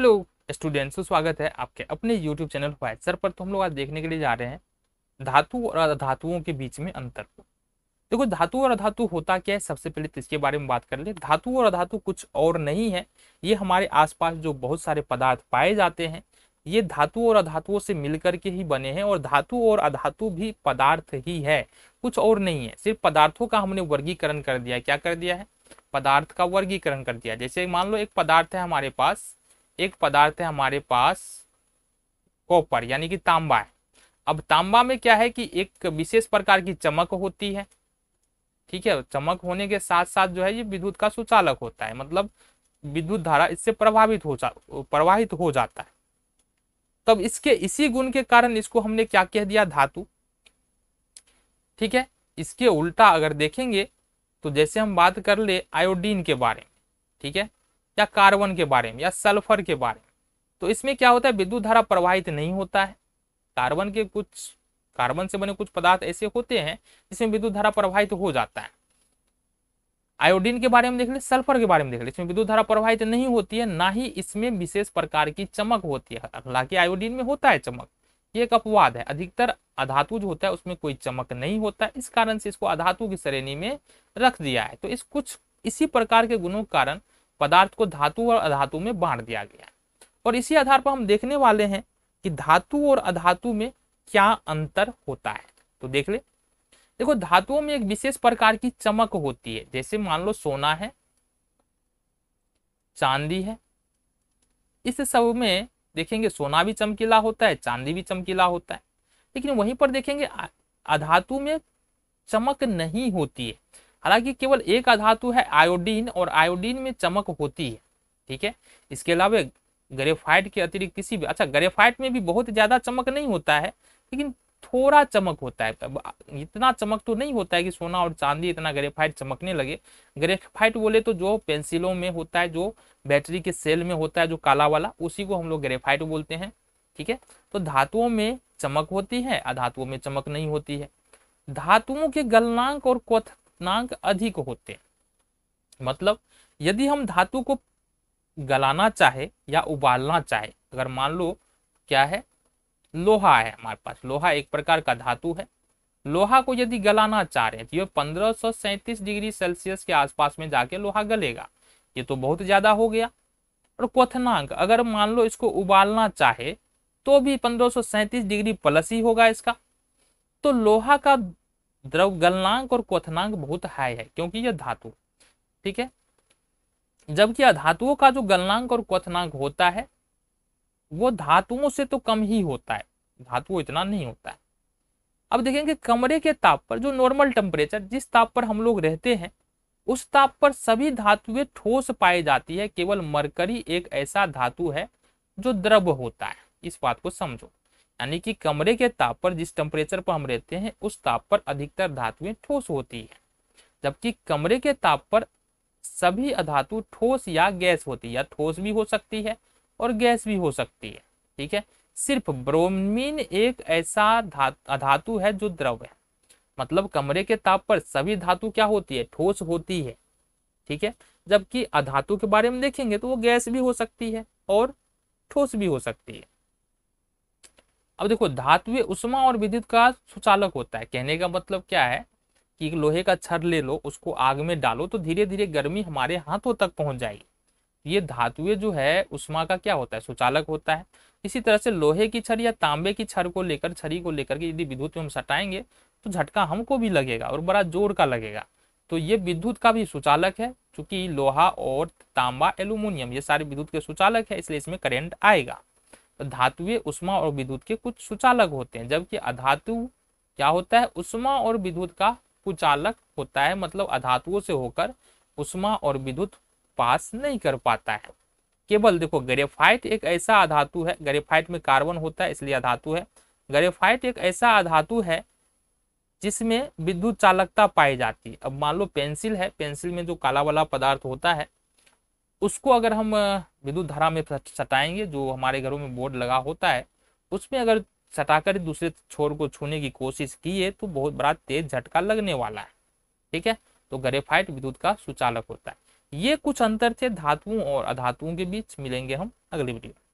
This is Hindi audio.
हेलो स्टूडेंट्स स्वागत है आपके अपने यूट्यूब चैनल वाइज सर पर तो हम लोग आज देखने के लिए जा रहे हैं धातु और अधातुओं के बीच में अंतर को देखो धातु और अधातु होता क्या है सबसे पहले तो इसके बारे में बात कर ले धातु और अधातु कुछ और नहीं है ये हमारे आसपास जो बहुत सारे पदार्थ पाए जाते हैं ये धातु और अधातुओं से मिलकर के ही बने हैं और धातु और अधातु भी पदार्थ ही है कुछ और नहीं है सिर्फ पदार्थों का हमने वर्गीकरण कर दिया क्या कर दिया है पदार्थ का वर्गीकरण कर दिया जैसे मान लो एक पदार्थ है हमारे पास एक पदार्थ है हमारे पास कॉपर यानी कि तांबा है अब तांबा में क्या है कि एक विशेष प्रकार की चमक होती है ठीक है चमक होने के साथ साथ जो है ये विद्युत का सुचालक होता है मतलब विद्युत धारा इससे प्रभावित हो जा प्रवाहित हो जाता है तब इसके इसी गुण के कारण इसको हमने क्या कह दिया धातु ठीक है इसके उल्टा अगर देखेंगे तो जैसे हम बात कर ले आयोडीन के बारे में ठीक है या कार्बन के बारे में या सल्फर के बारे में तो इसमें क्या होता है विद्युत धारा प्रवाहित नहीं होता है कार्बन के कुछ कार्बन से बने कुछ पदार्थ ऐसे होते हैं जिसमें विद्युत धारा प्रवाहित हो जाता है आयोडीन के बारे में देख ले सल्फर के बारे में देख ले इसमें विद्युत धारा प्रवाहित नहीं होती है ना ही इसमें विशेष प्रकार की चमक होती है हालांकि आयोडीन में होता है चमक ये एक अपवाद है अधिकतर अधातु जो होता है उसमें कोई चमक नहीं होता इस कारण से इसको अधातु की श्रेणी में रख दिया है तो इस कुछ इसी प्रकार के गुणों के कारण पदार्थ को धातु और अधातु में बांट दिया गया और इसी आधार पर हम देखने वाले हैं कि धातु और अधातु में क्या अंतर होता है तो देख ले देखो धातुओं में एक विशेष प्रकार की चमक होती है जैसे मान लो सोना है चांदी है इस सब में देखेंगे सोना भी चमकीला होता है चांदी भी चमकीला होता है लेकिन वहीं पर देखेंगे अधातु में चमक नहीं होती है हालांकि केवल एक अधातु है आयोडीन और आयोडीन में चमक होती है ठीक है इसके अलावा ग्रेफाइट के अतिरिक्त किसी भी अच्छा ग्रेफाइट में भी बहुत ज्यादा चमक नहीं होता है लेकिन थोड़ा चमक होता है इतना चमक तो नहीं होता है कि सोना और चांदी इतना ग्रेफाइट चमकने लगे ग्रेफाइट बोले तो जो पेंसिलों में होता है जो बैटरी के सेल में होता है जो काला वाला उसी को हम लोग ग्रेफाइट बोलते हैं ठीक है तो धातुओं में चमक होती है अधातुओं में चमक नहीं होती है धातुओं के गलनांक और घटनांक अधिक होते हैं मतलब यदि हम धातु को गलाना चाहे या उबालना चाहे अगर मान लो क्या है लोहा है हमारे पास लोहा एक प्रकार का धातु है लोहा को यदि गलाना चाह रहे हैं तो ये पंद्रह डिग्री सेल्सियस के आसपास में जाके लोहा गलेगा ये तो बहुत ज़्यादा हो गया और क्वनांक अगर मान लो इसको उबालना चाहे तो भी पंद्रह डिग्री प्लस ही होगा इसका तो लोहा का द्रव गलनांक और क्वथनांक बहुत हाई है क्योंकि यह धातु ठीक है जबकि अधातुओं का जो गलनांक और क्वथनांक होता है वो धातुओं से तो कम ही होता है धातु इतना नहीं होता है अब देखेंगे कमरे के ताप पर जो नॉर्मल टेम्परेचर जिस ताप पर हम लोग रहते हैं उस ताप पर सभी धातुएं ठोस पाई जाती है केवल मरकरी एक ऐसा धातु है जो द्रव होता है इस बात को समझो यानी कि कमरे के ताप पर जिस टेम्परेचर पर हम रहते हैं उस ताप पर अधिकतर धातुएं ठोस होती है जबकि कमरे के ताप पर सभी अधातु ठोस या गैस होती है या ठोस भी हो सकती है और गैस भी हो सकती है ठीक है सिर्फ ब्रोमीन एक ऐसा धातु है जो द्रव है मतलब कमरे के ताप पर सभी धातु क्या होती है ठोस होती है ठीक है जबकि अधातु के बारे में देखेंगे तो वो गैस भी हो सकती है और ठोस भी हो सकती है अब देखो धातु उष्मा और विद्युत का सुचालक होता है कहने का मतलब क्या है कि लोहे का छर ले लो उसको आग में डालो तो धीरे धीरे गर्मी हमारे हाथों तक पहुंच जाएगी ये धातुए जो है उष्मा का क्या होता है सुचालक होता है इसी तरह से लोहे की छर या तांबे की छर को लेकर छरी को लेकर के यदि विद्युत में हम सटाएंगे तो झटका हमको भी लगेगा और बड़ा जोर का लगेगा तो ये विद्युत का भी सुचालक है चूंकि लोहा और तांबा एल्यूमिनियम ये सारे विद्युत के सुचालक है इसलिए इसमें करेंट आएगा धातुए उष्मा और विद्युत के कुछ सुचालक होते हैं जबकि अधातु क्या होता है उष्मा और विद्युत का कुचालक होता है मतलब अधातुओं से होकर उष्मा और विद्युत पास नहीं कर पाता है केवल देखो ग्रेफाइट एक ऐसा अधातु है ग्रेफाइट में कार्बन होता है इसलिए अधातु है ग्रेफाइट एक ऐसा अधातु है जिसमें विद्युत चालकता पाई जाती है अब मान लो पेंसिल है पेंसिल में जो काला वाला पदार्थ होता है उसको अगर हम विद्युत धारा में सटाएंगे जो हमारे घरों में बोर्ड लगा होता है उसमें अगर सटाकर दूसरे छोर को छूने की कोशिश की है तो बहुत बड़ा तेज झटका लगने वाला है ठीक है तो ग्रेफाइट विद्युत का सुचालक होता है ये कुछ अंतर थे धातुओं और अधातुओं के बीच मिलेंगे हम अगली वीडियो